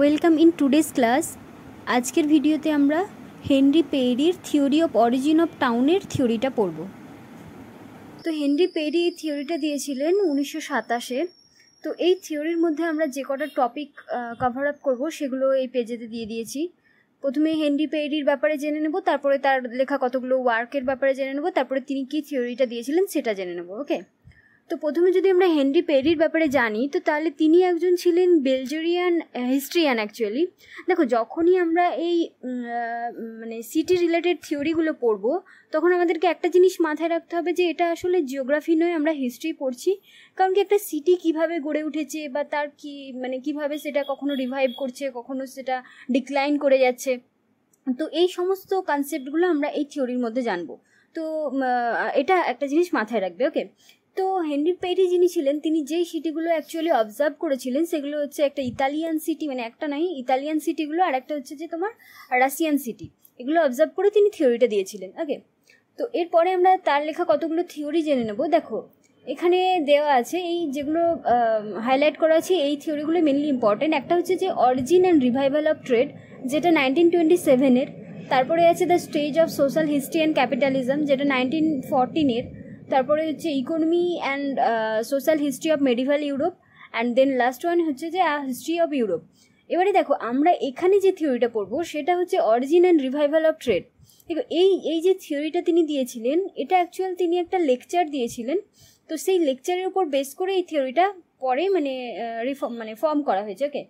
welcome in today's class আজকের ভিডিওতে আমরা হেনরি পেরির থিওরি অফ অরিজিন অফ টাউনের থিওরিটা পড়ব তো হেনরি পেরি এই থিওরিটা দিয়েছিলেন উনিশশো সাতাশে তো এই থিওরির মধ্যে আমরা যে কটা টপিক কভার আপ করবো সেগুলো এই পেজেতে দিয়ে দিয়েছি প্রথমে হেনরি পেরির ব্যাপারে জেনে নেব তারপরে তার লেখা কতগুলো ওয়ার্কের ব্যাপারে জেনে নেব তারপরে তিনি কী থিওরিটা দিয়েছিলেন সেটা জেনে নেব ওকে তো প্রথমে যদি আমরা হেনরি পেরির ব্যাপারে জানি তো তাহলে তিনি একজন ছিলেন বেলজেরিয়ান হিস্ট্রিয়ান অ্যাকচুয়ালি দেখো যখনই আমরা এই মানে সিটি রিলেটেড থিওরিগুলো পড়ব তখন আমাদেরকে একটা জিনিস মাথায় রাখতে হবে যে এটা আসলে জিওগ্রাফি নয় আমরা হিস্ট্রি পড়ছি কারণ কি একটা সিটি কিভাবে গড়ে উঠেছে বা তার কি মানে কিভাবে সেটা কখনো রিভাইভ করছে কখনো সেটা ডিক্লাইন করে যাচ্ছে তো এই সমস্ত কনসেপ্টগুলো আমরা এই থিওরির মধ্যে জানবো তো এটা একটা জিনিস মাথায় রাখবে ওকে তো হেনরি পেটি যিনি ছিলেন তিনি যেই সিটিগুলো অ্যাকচুয়ালি অবজার্ভ করেছিলেন সেগুলো হচ্ছে একটা ইতালিয়ান সিটি মানে একটা নয় ইতালিয়ান সিটিগুলো আর একটা হচ্ছে যে তোমার রাশিয়ান সিটি এগুলো অবজার্ভ করে তিনি থিওরিটা দিয়েছিলেন ওকে তো এরপরে আমরা তার লেখা কতগুলো থিওরি জেনে নেব দেখো এখানে দেওয়া আছে এই যেগুলো হাইলাইট করা আছে এই থিওরিগুলো মেনলি ইম্পর্টেন্ট একটা হচ্ছে যে origin and revival of trade যেটা নাইনটিন টোয়েন্টি সেভেনের তারপরে আছে the stage of social history and capitalism যেটা নাইনটিন ফর্টিনের তারপরে হচ্ছে economy and social history of medieval Europe and then last one হচ্ছে যে হিস্ট্রি অফ ইউরোপ এবারে দেখো আমরা এখানে যে থিওরিটা পড়বো সেটা হচ্ছে origin and revival of trade দেখো এই এই যে থিওরিটা তিনি দিয়েছিলেন এটা অ্যাকচুয়াল তিনি একটা লেকচার দিয়েছিলেন তো সেই লেকচারের উপর বেস করে এই থিওরিটা পরে মানে রিফর্ম uh, মানে ফর্ম করা হয়েছে ওকে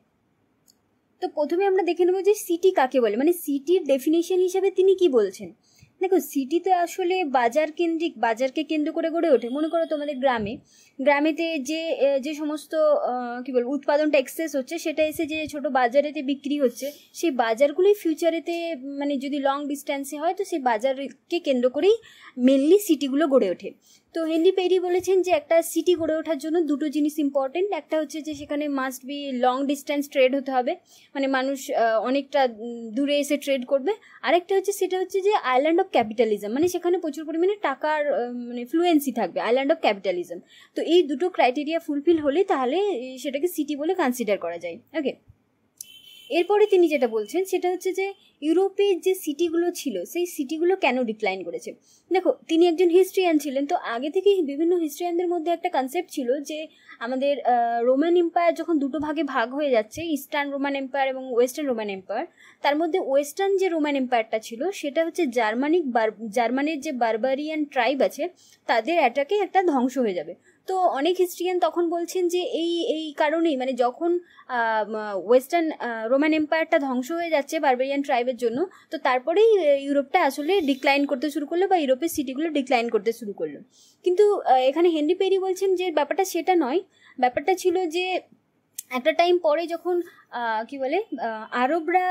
তো প্রথমে আমরা দেখে নেব যে সিটি কাকে বলে মানে সিটির ডেফিনেশন হিসাবে তিনি কি বলছেন দেখো সিটি তো আসলে বাজার কেন্দ্রিক বাজারকে কেন্দ্র করে গড়ে ওঠে মনে করো তোমাদের গ্রামে গ্রামেতে যে যে সমস্ত কী বল উৎপাদনটা এক্সেস হচ্ছে সেটা এসে যে ছোট বাজারেতে বিক্রি হচ্ছে সেই বাজারগুলোই ফিউচারেতে মানে যদি লং ডিস্ট্যান্সে হয় তো সেই বাজারকে কেন্দ্র করেই মেনলি সিটিগুলো গড়ে ওঠে তো হেনরি পেরি বলেছেন যে একটা সিটি গড়ে ওঠার জন্য দুটো জিনিস ইম্পর্টেন্ট একটা হচ্ছে যে সেখানে must be long distance trade হতে হবে মানে মানুষ অনেকটা দূরে এসে ট্রেড করবে আরেকটা হচ্ছে সেটা হচ্ছে যে আইল্যান্ড অফ ক্যাপিটালিজম মানে সেখানে প্রচুর পরিমাণে টাকার মানে ফ্লুয়েন্সি থাকবে আইল্যান্ড অফ ক্যাপিটালিজম তো এই দুটো ক্রাইটেরিয়া ফুলফিল হলে তাহলে সেটাকে সিটি বলে কনসিডার করা যায় ওকে এরপরে তিনি যেটা বলছেন সেটা হচ্ছে যে ইউরোপের যে সিটিগুলো ছিল সেই সিটিগুলো কেন ডিক্লাইন করেছে দেখো তিনি একজন হিস্ট্রিয়ান ছিলেন তো আগে থেকেই বিভিন্ন হিস্ট্রিয়ানদের মধ্যে একটা কনসেপ্ট ছিল যে আমাদের রোমান এম্পায়ার যখন দুটো ভাগে ভাগ হয়ে যাচ্ছে ইস্টার্ন রোমান এম্পায়ার এবং ওয়েস্টার্ন রোমান এম্পায়ার তার মধ্যে ওয়েস্টার্ন যে রোমান এম্পায়ারটা ছিল সেটা হচ্ছে জার্মানিক জার্মানির যে বারবারিয়ান ট্রাইব আছে তাদের অ্যাটাকে একটা ধ্বংস হয়ে যাবে তো অনেক হিস্ট্রিয়ান তখন বলছেন যে এই এই কারণেই মানে যখন ওয়েস্টার্ন রোমান এম্পায়ারটা ধ্বংস হয়ে যাচ্ছে বারবেরিয়ান ট্রাইবের জন্য তো তারপরেই ইউরোপটা আসলে ডিক্লাইন করতে শুরু করলো বা ইউরোপের সিটিগুলো ডিক্লাইন করতে শুরু করলো কিন্তু এখানে হেনরি পেরি বলছেন যে ব্যাপারটা সেটা নয় ব্যাপারটা ছিল যে একটা টাইম পরে যখন কি বলে আরবরা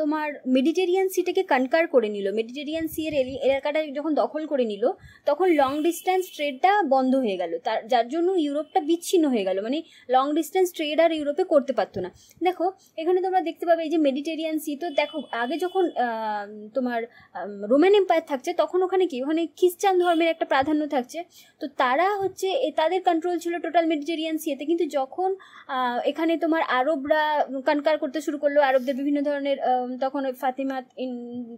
তোমার মেডিটেরিয়ান সিটাকে কনকার করে নিল মেডিটেরিয়ান সি এর এলাকাটা যখন দখল করে নিল তখন লং ডিস্ট্যান্স ট্রেডটা বন্ধ হয়ে গেল তার যার জন্য ইউরোপটা বিচ্ছিন্ন হয়ে গেল মানে লং ডিস্ট্যান্স ট্রেড আর ইউরোপে করতে পারতো না দেখো এখানে তোমরা দেখতে পাবে এই যে মেডিটেরিয়ান সি তো দেখো আগে যখন তোমার রোমান এম্পায়ার থাকছে তখন ওখানে কি ওখানে খ্রিস্টান ধর্মের একটা প্রাধান্য থাকছে তো তারা হচ্ছে তাদের কন্ট্রোল ছিল টোটাল মেডিটেরিয়ান এতে কিন্তু যখন এখানে তোমার আরবরা কনকার করতে শুরু করলো আরবদের বিভিন্ন ধরনের তখন ফাতেমাত ইন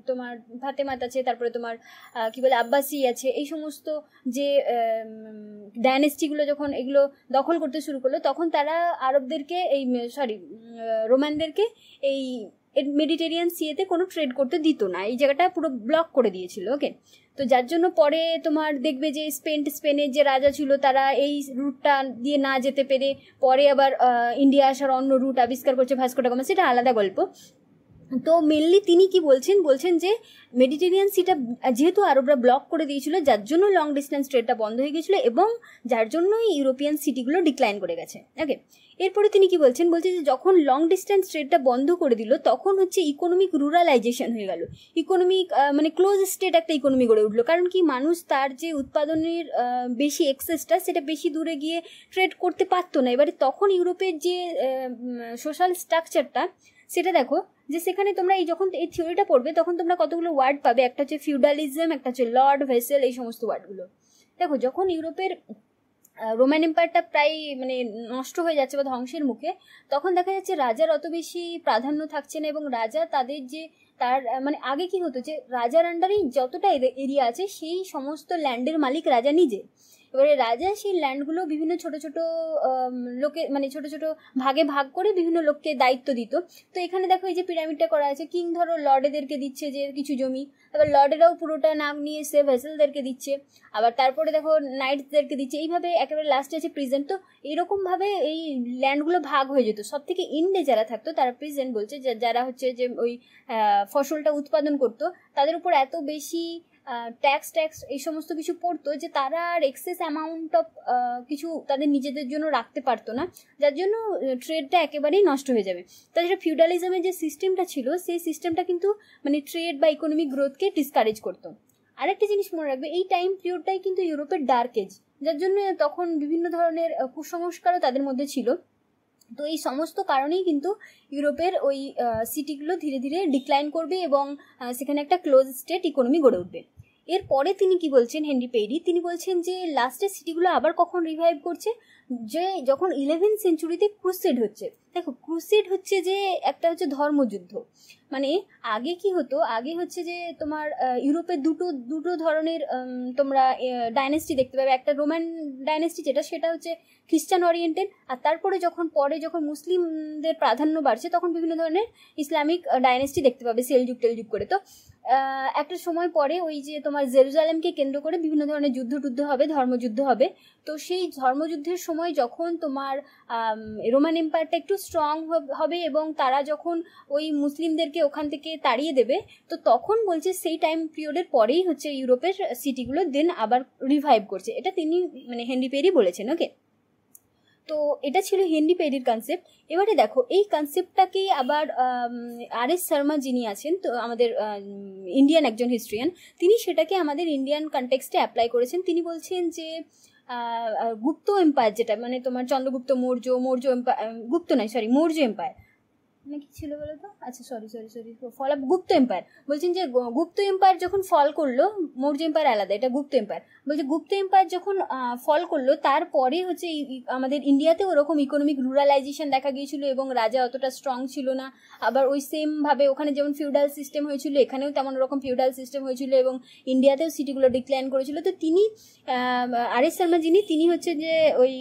তোমার ফাতেমাত আছে তারপরে তোমার কি বলে আব্বাসি আছে এই সমস্ত যে ডায়নেস্টিগুলো যখন এগুলো দখল করতে শুরু করলো তখন তারা আরবদেরকে এই সরি রোমানদেরকে এই মেডিটেরিয়ান সিয়েতে কোনো ট্রেড করতে দিত না এই জায়গাটা পুরো ব্লক করে দিয়েছিল ওকে তো যার জন্য পরে তোমার দেখবে যে স্পেন স্পেনের যে রাজা ছিল তারা এই রুটটা দিয়ে না যেতে পেরে পরে আবার ইন্ডিয়া আসার অন্য রুট আবিষ্কার করছে ভাস্কো ডাগামা সেটা আলাদা গল্প তো মেনলি তিনি কি বলছেন বলছেন যে মেডিটেরিয়ান সিটা যেহেতু আরবরা ব্লক করে দিয়েছিল যার জন্য লং ডিস্টেন্স ট্রেডটা বন্ধ হয়ে গিয়েছিল এবং যার জন্যই ইউরোপিয়ান সিটিগুলো ডিক্লাইন করে গেছে ওকে এরপরে তিনি কি বলছেন বলছেন যে যখন লং ডিস্টেন্স ট্রেডটা বন্ধ করে দিল তখন হচ্ছে ইকোনমিক রুরালাইজেশন হয়ে গেল ইকোনমিক মানে ক্লোজ স্টেট একটা ইকোনমি গড়ে উঠলো কারণ কি মানুষ তার যে উৎপাদনের বেশি এক্সেসটা সেটা বেশি দূরে গিয়ে ট্রেড করতে পারতো না এবারে তখন ইউরোপের যে সোশ্যাল স্ট্রাকচারটা সেটা দেখো যে সেখানে তোমরা এই যখন এই থিওরিটা পড়বে তখন তোমরা কতগুলো ওয়ার্ড পাবে একটা হচ্ছে ফিউডালিজম একটা হচ্ছে লর্ড ভেসেল এই সমস্ত ওয়ার্ডগুলো দেখো যখন ইউরোপের রোমান এম্পায়ারটা প্রায় মানে নষ্ট হয়ে যাচ্ছে বা ধ্বংসের মুখে তখন দেখা যাচ্ছে রাজার অত বেশি প্রাধান্য থাকছে না এবং রাজা তাদের যে তার মানে আগে কি হতো যে রাজার আন্ডারেই যতটা এরিয়া আছে সেই সমস্ত ল্যান্ডের মালিক রাজা নিজে এবারে রাজা সেই ল্যান্ডগুলো বিভিন্ন ছোট ছোট লোকে মানে ছোট ছোট ভাগে ভাগ করে বিভিন্ন লোককে দায়িত্ব দিত তো এখানে দেখো এই যে পিরামিডটা করা আছে কিং ধরো লর্ডেদেরকে দিচ্ছে যে কিছু জমি আবার লর্ডেরাও পুরোটা নাম নিয়ে এসে ভেসেলদেরকে দিচ্ছে আবার তারপরে দেখো নাইটদেরকে দিচ্ছে এইভাবে একেবারে লাস্টে আছে প্রিজেন্ট তো এরকমভাবে এই ল্যান্ডগুলো ভাগ হয়ে যেত সব থেকে ইন্ডে যারা থাকতো তারা প্রিজেন্ট বলছে যারা হচ্ছে যে ওই ফসলটা উৎপাদন করতো তাদের উপর এত বেশি ট্যাক্স ট্যাক্স এই সমস্ত কিছু পড়তো যে তারা আর এক্সেস অ্যামাউন্ট অফ কিছু তাদের নিজেদের জন্য রাখতে পারতো না যার জন্য ট্রেডটা একেবারেই নষ্ট হয়ে যাবে তাছাড়া ফিউডালিজমের যে সিস্টেমটা ছিল সেই সিস্টেমটা কিন্তু মানে ট্রেড বা ইকোনমিক গ্রোথকে ডিসকারেজ করতো আরেকটা জিনিস মনে রাখবে এই টাইম পিরিয়ডটাই কিন্তু ইউরোপের ডার্ক এজ যার জন্য তখন বিভিন্ন ধরনের কুসংস্কারও তাদের মধ্যে ছিল তো এই সমস্ত কারণেই কিন্তু ইউরোপের ওই সিটিগুলো ধীরে ধীরে ডিক্লাইন করবে এবং সেখানে একটা ক্লোজ স্টেট ইকোনমি গড়ে উঠবে এরপরে তিনি কি বলছেন হেনরি পেরি তিনি বলছেন যে লাস্টের সিটিগুলো আবার কখন রিভাইভ করছে যে যখন ইলেভেন সেঞ্চুরিতে ক্রুসেড হচ্ছে দেখো ক্রুসেড হচ্ছে যে একটা হচ্ছে ধর্মযুদ্ধ মানে আগে কি হতো আগে হচ্ছে যে তোমার ইউরোপে দুটো দুটো ধরনের তোমরা ডাইনেস্টি দেখতে পাবে একটা রোমান ডাইনেস্টি যেটা সেটা হচ্ছে খ্রিস্টান ওরিয়েন্টেড আর তারপরে যখন পরে যখন মুসলিমদের প্রাধান্য বাড়ছে তখন বিভিন্ন ধরনের ইসলামিক ডাইনেস্টি দেখতে পাবে সেলযুগ টেলযুগ করে তো একটা সময় পরে ওই যে তোমার জেরুজালেমকে কেন্দ্র করে বিভিন্ন ধরনের যুদ্ধ টুদ্ধ হবে ধর্মযুদ্ধ হবে তো সেই ধর্মযুদ্ধের সময় যখন তোমার রোমান এম্পায়ারটা একটু স্ট্রং হবে এবং তারা যখন ওই মুসলিমদেরকে ওখান থেকে তাড়িয়ে দেবে তো তখন বলছে সেই টাইম পিরিয়ডের পরেই হচ্ছে ইউরোপের সিটিগুলো দেন আবার রিভাইভ করছে এটা তিনি মানে হেনরি পেরি বলেছেন ওকে তো এটা ছিল হেনরি পেরির কনসেপ্ট এবারে দেখো এই কনসেপ্টটাকেই আবার আর এস শর্মা যিনি আছেন তো আমাদের ইন্ডিয়ান একজন হিস্ট্রিয়ান তিনি সেটাকে আমাদের ইন্ডিয়ান কনটেক্সটে অ্যাপ্লাই করেছেন তিনি বলছেন যে গুপ্ত এম্পায়ার যেটা মানে তোমার চন্দ্রগুপ্ত মৌর্য মৌর্য গুপ্ত নয় সরি মৌর্য এম্পায়ার নাকি মানে কি ছিল বলো তো আচ্ছা sorry sorry sorry fall Gupta empire বলছেন যে গুপ্ত এম্পায়ার যখন ফল করলো মৌর্য এম্পায়ার আলাদা এটা গুপ্ত এম্পায়ার বলছে গুপ্ত এম্পায়ার যখন ফল করলো তারপরে হচ্ছে আমাদের ইন্ডিয়াতে ওরকম ইকোনমিক রুরালাইজেশন দেখা গিয়েছিল এবং রাজা অতটা স্ট্রং ছিল না আবার ওই সেমভাবে ওখানে যেমন ফিউডাল সিস্টেম হয়েছিল এখানেও তেমন ওরকম ফিউডাল সিস্টেম হয়েছিল এবং ইন্ডিয়াতেও সিটিগুলো ডিক্লাইন করেছিল তো তিনি আর এস শর্মা যিনি তিনি হচ্ছে যে ওই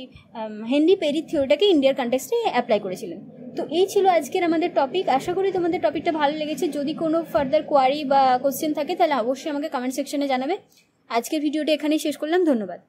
হেনরি পেরি থিওরিটাকে ইন্ডিয়ার কন্টেক্সটে অ্যাপ্লাই করেছিলেন তো এই ছিল আজকের আমাদের টপিক আশা করি তোমাদের টপিকটা ভালো লেগেছে যদি কোনো ফার্দার কোয়ারি বা কোশ্চেন থাকে তাহলে অবশ্যই আমাকে কমেন্ট সেকশনে জানাবে আজকের ভিডিওটি এখানেই শেষ করলাম ধন্যবাদ